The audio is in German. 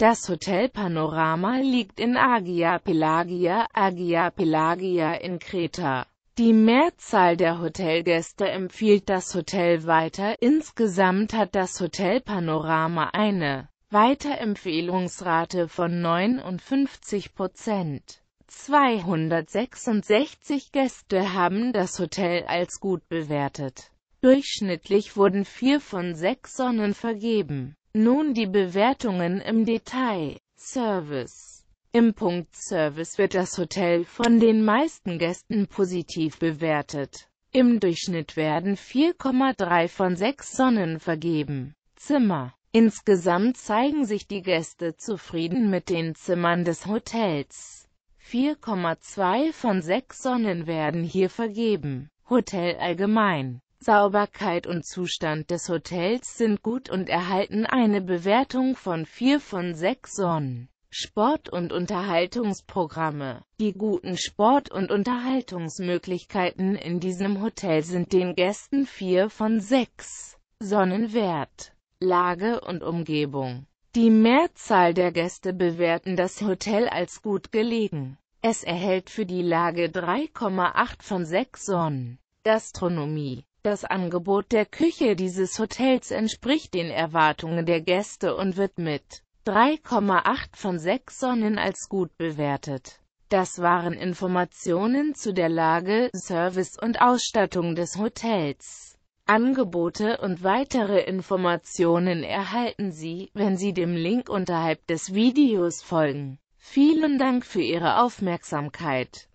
Das Hotel Panorama liegt in Agia Pelagia, Agia Pelagia in Kreta. Die Mehrzahl der Hotelgäste empfiehlt das Hotel weiter. Insgesamt hat das Hotel Panorama eine Weiterempfehlungsrate von 59 Prozent. 266 Gäste haben das Hotel als gut bewertet. Durchschnittlich wurden vier von sechs Sonnen vergeben. Nun die Bewertungen im Detail. Service. Im Punkt Service wird das Hotel von den meisten Gästen positiv bewertet. Im Durchschnitt werden 4,3 von 6 Sonnen vergeben. Zimmer. Insgesamt zeigen sich die Gäste zufrieden mit den Zimmern des Hotels. 4,2 von 6 Sonnen werden hier vergeben. Hotel allgemein. Sauberkeit und Zustand des Hotels sind gut und erhalten eine Bewertung von 4 von 6 Sonnen. Sport- und Unterhaltungsprogramme. Die guten Sport- und Unterhaltungsmöglichkeiten in diesem Hotel sind den Gästen 4 von 6 Sonnen wert. Lage und Umgebung. Die Mehrzahl der Gäste bewerten das Hotel als gut gelegen. Es erhält für die Lage 3,8 von 6 Sonnen. Gastronomie das Angebot der Küche dieses Hotels entspricht den Erwartungen der Gäste und wird mit 3,8 von 6 Sonnen als gut bewertet. Das waren Informationen zu der Lage, Service und Ausstattung des Hotels. Angebote und weitere Informationen erhalten Sie, wenn Sie dem Link unterhalb des Videos folgen. Vielen Dank für Ihre Aufmerksamkeit.